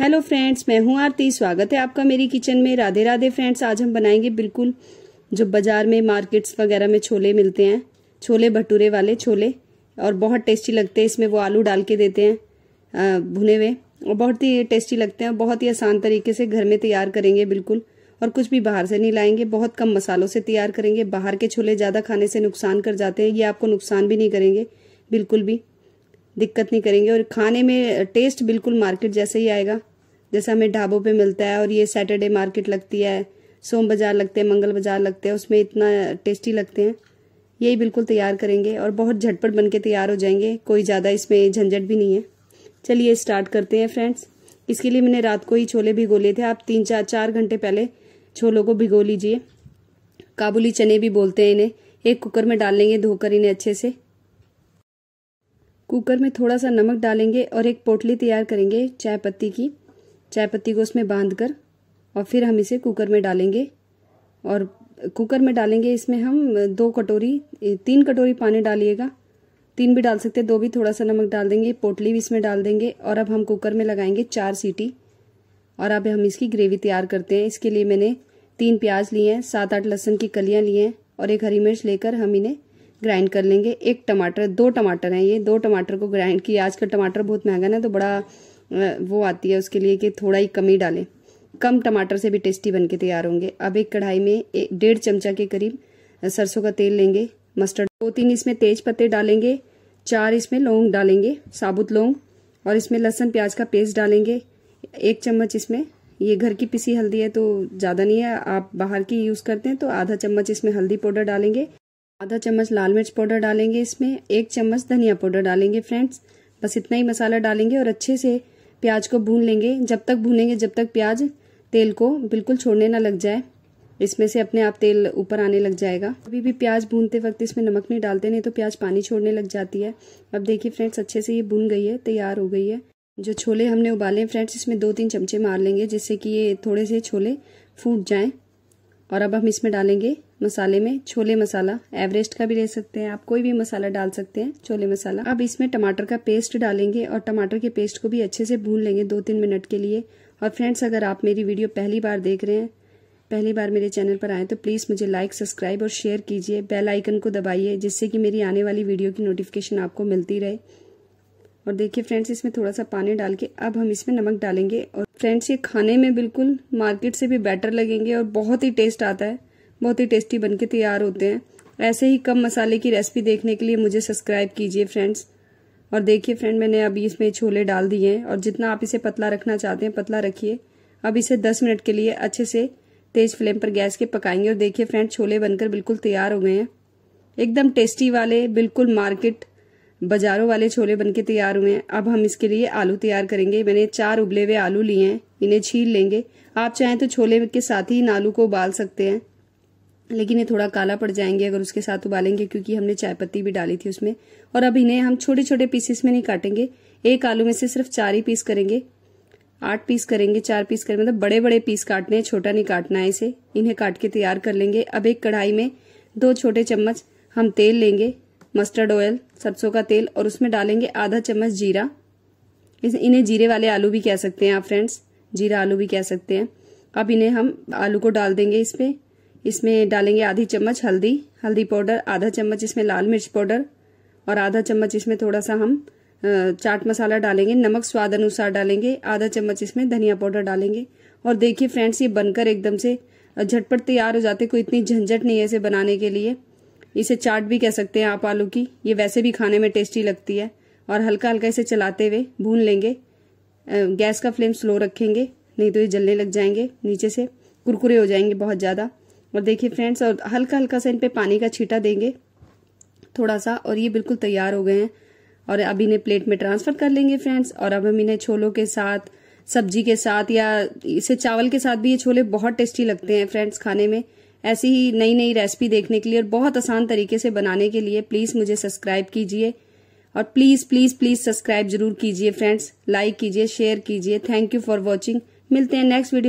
hello friends मैं हूं आरती स्वागत है आपका मेरी किचन में राधे राधे फ्रेंड्स आज हम बनाएंगे बिल्कुल जो बाज़ार में मार्केट्स वगैरह में छोले मिलते हैं छोले भटूरे वाले छोले और बहुत टेस्टी लगते हैं इसमें वो आलू डाल के देते हैं भुने हुए और बहुत ही टेस्टी लगते हैं बहुत ही आसान तरीके से घर में तैयार करेंगे बिल्कुल और कुछ भी बाहर से नहीं लाएंगे बहुत कम मसालों से तैयार करेंगे बाहर के छोले ज़्यादा खाने से नुकसान कर जाते हैं ये आपको नुकसान भी नहीं करेंगे बिल्कुल भी दिक्कत नहीं करेंगे और खाने में टेस्ट बिल्कुल मार्केट जैसे ही आएगा जैसा हमें ढाबों पे मिलता है और ये सैटरडे मार्केट लगती है सोम बाज़ार लगते हैं मंगल बाज़ार लगते हैं उसमें इतना टेस्टी लगते हैं यही बिल्कुल तैयार करेंगे और बहुत झटपट बन के तैयार हो जाएंगे कोई ज़्यादा इसमें झंझट भी नहीं है चलिए स्टार्ट करते हैं फ्रेंड्स इसके लिए मैंने रात को ही छोले भिगो लिए थे आप तीन चार चार घंटे पहले छोलों को भिगो लीजिए काबुली चने भी बोलते हैं इन्हें एक कुकर में डाल लेंगे धोकर इन्हें अच्छे से कुकर में थोड़ा सा नमक डालेंगे और एक पोटली तैयार करेंगे चाय पत्ती की चाय पत्ती को उसमें बांध कर और फिर हम इसे कुकर में डालेंगे और कुकर में डालेंगे इसमें हम दो कटोरी तीन कटोरी पानी डालिएगा तीन भी डाल सकते हैं दो भी थोड़ा सा नमक डाल देंगे पोटली भी इसमें डाल देंगे और अब हम कुकर में लगाएंगे चार सीटी और अब हम इसकी ग्रेवी तैयार करते हैं इसके लिए मैंने तीन प्याज लिए हैं सात आठ लहसुन की कलियाँ लिए हैं और एक हरी मिर्च लेकर हम इन्हें ग्राइंड कर लेंगे एक टमाटर दो टमाटर हैं ये दो टमाटर को ग्राइंड किया आज का टमाटर बहुत महंगा ना तो बड़ा वो आती है उसके लिए कि थोड़ा ही कमी डालें कम टमाटर से भी टेस्टी बन के तैयार होंगे अब एक कढ़ाई में एक डेढ़ चमचा के करीब सरसों का तेल लेंगे मस्टर्ड दो तीन इसमें तेज पत्ते डालेंगे चार इसमें लौंग डालेंगे साबुत लौंग और इसमें लहसन प्याज का पेस्ट डालेंगे एक चम्मच इसमें ये घर की पिसी हल्दी है तो ज़्यादा नहीं है आप बाहर की यूज़ करते हैं तो आधा चम्मच इसमें हल्दी पाउडर डालेंगे आधा चम्मच लाल मिर्च पाउडर डालेंगे इसमें एक चम्मच धनिया पाउडर डालेंगे फ्रेंड्स बस इतना ही मसाला डालेंगे और अच्छे से प्याज को भून लेंगे जब तक भूनेंगे जब तक प्याज तेल को बिल्कुल छोड़ने ना लग जाए इसमें से अपने आप तेल ऊपर आने लग जाएगा अभी भी प्याज भूनते वक्त इसमें नमक नहीं डालते नहीं तो प्याज पानी छोड़ने लग जाती है अब देखिए फ्रेंड्स अच्छे से ये भून गई है तैयार हो गई है जो छोले हमने उबाले हैं फ्रेंड्स इसमें दो तीन चमचे मार लेंगे जिससे कि ये थोड़े से छोले फूट जाएं और अब हम इसमें डालेंगे मसाले में छोले मसाला एवरेस्ट का भी ले सकते हैं आप कोई भी मसाला डाल सकते हैं छोले मसाला अब इसमें टमाटर का पेस्ट डालेंगे और टमाटर के पेस्ट को भी अच्छे से भून लेंगे दो तीन मिनट के लिए और फ्रेंड्स अगर आप मेरी वीडियो पहली बार देख रहे हैं पहली बार मेरे चैनल पर आए तो प्लीज़ मुझे लाइक सब्सक्राइब और शेयर कीजिए बेल आइकन को दबाइए जिससे कि मेरी आने वाली वीडियो की नोटिफिकेशन आपको मिलती रहे और देखिए फ्रेंड्स इसमें थोड़ा सा पानी डाल के अब हम इसमें नमक डालेंगे और फ्रेंड्स ये खाने में बिल्कुल मार्केट से भी बेटर लगेंगे और बहुत ही टेस्ट आता है बहुत ही टेस्टी बनके तैयार होते हैं ऐसे ही कम मसाले की रेसिपी देखने के लिए मुझे सब्सक्राइब कीजिए फ्रेंड्स और देखिए फ्रेंड मैंने अभी इसमें छोले डाल दिए हैं और जितना आप इसे पतला रखना चाहते हैं पतला रखिए अब इसे 10 मिनट के लिए अच्छे से तेज फ्लेम पर गैस के पकाएंगे और देखिए फ्रेंड छोले बनकर बिल्कुल तैयार हो गए हैं एकदम टेस्टी वाले बिल्कुल मार्केट बाजारों वाले छोले बनके तैयार हुए हैं अब हम इसके लिए आलू तैयार करेंगे मैंने चार उबले हुए आलू लिए हैं इन्हें छील लेंगे आप चाहें तो छोले के साथ ही इन आलू को उबाल सकते हैं लेकिन ये थोड़ा काला पड़ जाएंगे अगर उसके साथ उबालेंगे क्योंकि हमने चाय पत्ती भी डाली थी उसमें और अब इन्हें हम छोटे छोटे पीसेस में नहीं काटेंगे एक आलू में से सिर्फ चार ही पीस करेंगे आठ पीस करेंगे चार पीस करेंगे मतलब बड़े बड़े पीस काटने हैं छोटा नहीं काटना है इसे इन्हें काट के तैयार कर लेंगे अब एक कढ़ाई में दो छोटे चम्मच हम तेल लेंगे मस्टर्ड ऑयल सरसों का तेल और उसमें डालेंगे आधा चम्मच जीरा इन्हें जीरे वाले आलू भी कह सकते हैं आप फ्रेंड्स जीरा आलू भी कह सकते हैं अब इन्हें हम आलू को डाल देंगे इसमें इसमें डालेंगे आधी चम्मच हल्दी हल्दी पाउडर आधा चम्मच इसमें लाल मिर्च पाउडर और आधा चम्मच इसमें थोड़ा सा हम चाट मसाला डालेंगे नमक स्वाद अनुसार डालेंगे आधा चम्मच इसमें धनिया पाउडर डालेंगे और देखिए फ्रेंड्स ये बनकर एकदम से झटपट तैयार हो जाते कोई इतनी झंझट नहीं है इसे बनाने के लिए इसे चाट भी कह सकते हैं आप आलू की ये वैसे भी खाने में टेस्टी लगती है और हल्का हल्का इसे चलाते हुए भून लेंगे गैस का फ्लेम स्लो रखेंगे नहीं तो ये जलने लग जाएंगे नीचे से कुरकुरे हो जाएंगे बहुत ज़्यादा और देखिए फ्रेंड्स और हल्का हल्का सा इन पे पानी का छीटा देंगे थोड़ा सा और ये बिल्कुल तैयार हो गए हैं और अब इन्हें प्लेट में ट्रांसफर कर लेंगे फ्रेंड्स और अब हम इन्हें छोलों के साथ सब्जी के साथ या इसे चावल के साथ भी ये छोले बहुत टेस्टी लगते हैं फ्रेंड्स खाने में ऐसी ही नई नई रेसिपी देखने के लिए और बहुत आसान तरीके से बनाने के लिए प्लीज़ मुझे सब्सक्राइब कीजिए और प्लीज़ प्लीज़ प्लीज़ सब्सक्राइब जरूर कीजिए फ्रेंड्स लाइक कीजिए शेयर कीजिए थैंक यू फॉर वॉचिंग मिलते हैं नेक्स्ट वीडियो